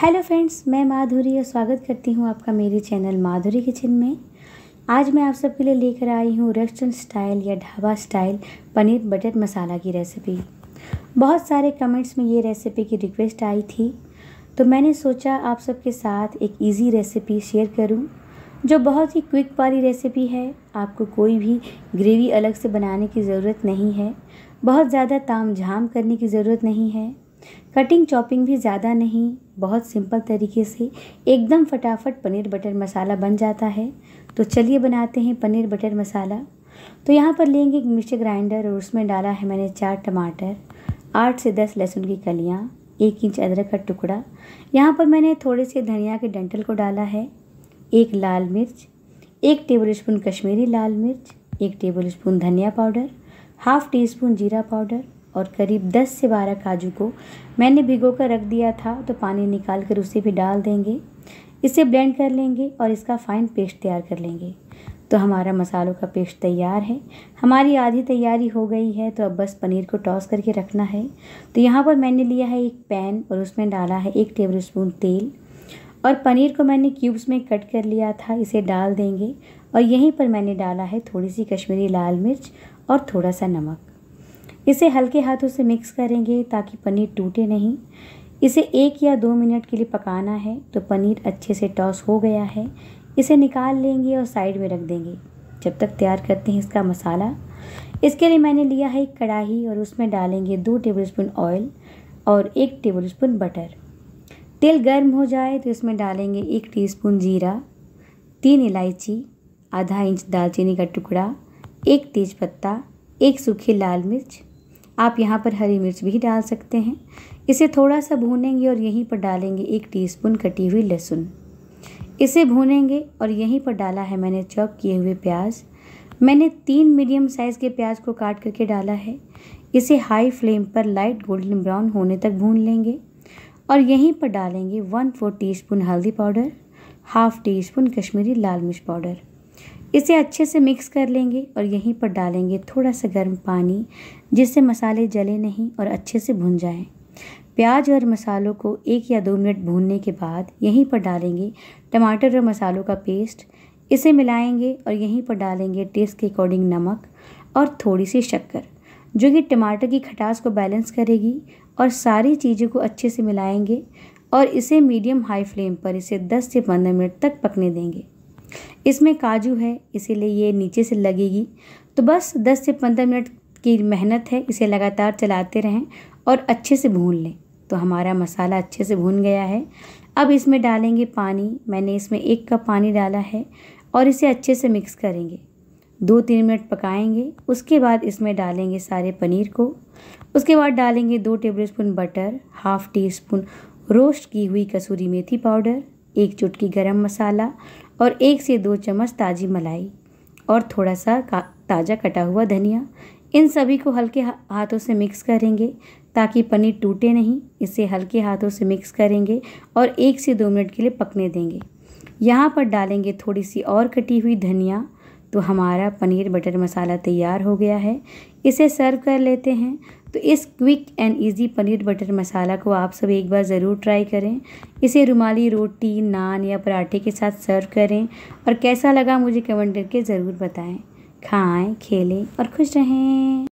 Hello friends मैं माधुरी और स्वागत करती हूँ आपका मेरे चैनल माधुरी किचन में आज मैं आप सबके लिए लेकर आई हूँ रेस्टोरेंट स्टाइल या ढाबा स्टाइल पनीर बटर मसाला की रेसिपी बहुत सारे कमेंट्स में ये रेसिपी की रिक्वेस्ट आई थी तो मैंने सोचा आप सबके साथ एक इजी रेसिपी शेयर करूँ जो बहुत ही क्विक वाली रेसिपी है आपको कोई भी ग्रेवी अलग से बनाने की ज़रूरत नहीं है बहुत ज़्यादा ताम झाम करने की ज़रूरत नहीं है कटिंग चॉपिंग भी ज़्यादा नहीं बहुत सिंपल तरीके से एकदम फटाफट पनीर बटर मसाला बन जाता है तो चलिए बनाते हैं पनीर बटर मसाला तो यहाँ पर लेंगे एक मिक्सर ग्राइंडर और उसमें डाला है मैंने चार टमाटर आठ से दस लहसुन की कलियाँ एक इंच अदरक का टुकड़ा यहाँ पर मैंने थोड़े से धनिया के डंटल को डाला है एक लाल मिर्च एक टेबल स्पून कश्मीरी लाल मिर्च एक टेबल स्पून धनिया पाउडर हाफ़ टी स्पून जीरा पाउडर और करीब 10 से 12 काजू को मैंने भिगो कर रख दिया था तो पानी निकाल कर उसे भी डाल देंगे इसे ब्लेंड कर लेंगे और इसका फाइन पेस्ट तैयार कर लेंगे तो हमारा मसालों का पेस्ट तैयार है हमारी आधी तैयारी हो गई है तो अब बस पनीर को टॉस करके रखना है तो यहाँ पर मैंने लिया है एक पैन और उसमें डाला है एक टेबल स्पून तेल और पनीर को मैंने क्यूब्स में कट कर लिया था इसे डाल देंगे और यहीं पर मैंने डाला है थोड़ी सी कश्मीरी लाल मिर्च और थोड़ा सा नमक इसे हल्के हाथों से मिक्स करेंगे ताकि पनीर टूटे नहीं इसे एक या दो मिनट के लिए पकाना है तो पनीर अच्छे से टॉस हो गया है इसे निकाल लेंगे और साइड में रख देंगे जब तक तैयार करते हैं इसका मसाला इसके लिए मैंने लिया है एक कढ़ाही और उसमें डालेंगे दो टेबलस्पून ऑयल और एक टेबलस्पून बटर तेल गर्म हो जाए तो इसमें डालेंगे एक टीस्पून जीरा तीन इलायची आधा इंच दालचीनी का टुकड़ा एक तेज़पत्ता एक सूखी लाल मिर्च आप यहाँ पर हरी मिर्च भी डाल सकते हैं इसे थोड़ा सा भूनेंगे और यहीं पर डालेंगे एक टीस्पून कटी हुई लहसुन इसे भूनेंगे और यहीं पर डाला है मैंने चॉप किए हुए प्याज मैंने तीन मीडियम साइज़ के प्याज को काट करके डाला है इसे हाई फ्लेम पर लाइट गोल्डन ब्राउन होने तक भून लेंगे और यहीं पर डालेंगे वन फोर टी हल्दी powder half teaspoon Kashmiri लाल मिर्च पाउडर इसे अच्छे से मिक्स कर लेंगे और यहीं पर डालेंगे थोड़ा सा गर्म पानी जिससे मसाले जले नहीं और अच्छे से भुन जाएं। प्याज और मसालों को एक या दो मिनट भूनने के बाद यहीं पर डालेंगे टमाटर और मसालों का पेस्ट इसे मिलाएंगे और यहीं पर डालेंगे टेस्ट के अकॉर्डिंग नमक और थोड़ी सी शक्कर जो कि टमाटर की खटास को बैलेंस करेगी और सारी चीज़ों को अच्छे से मिलाएंगे और इसे मीडियम हाई फ्लेम पर इसे 10 से 15 मिनट तक पकने देंगे इसमें काजू है इसीलिए ये नीचे से लगेगी तो बस 10 से 15 मिनट की मेहनत है इसे लगातार चलाते रहें और अच्छे से भून लें तो हमारा मसाला अच्छे से भून गया है अब इसमें डालेंगे पानी मैंने इसमें एक कप पानी डाला है और इसे अच्छे से मिक्स करेंगे दो तीन मिनट पकाएंगे उसके बाद इसमें डालेंगे सारे पनीर को उसके बाद डालेंगे दो tablespoon butter half teaspoon roast की हुई कसूरी मेथी पाउडर एक चुटकी गरम मसाला और एक से दो चम्मच ताज़ी मलाई और थोड़ा सा ताज़ा कटा हुआ धनिया इन सभी को हल्के हाथों से मिक्स करेंगे ताकि पनीर टूटे नहीं इसे हल्के हाथों से मिक्स करेंगे और एक से दो मिनट के लिए पकने देंगे यहाँ पर डालेंगे थोड़ी सी और कटी हुई धनिया तो हमारा पनीर बटर मसाला तैयार हो गया है इसे सर्व कर लेते हैं तो इस quick and easy paneer butter masala को आप सब एक बार ज़रूर ट्राई करें इसे रुमाली रोटी नान या पराठे के साथ सर्व करें और कैसा लगा मुझे कमेंट करके ज़रूर बताएं खाएं खेलें और खुश रहें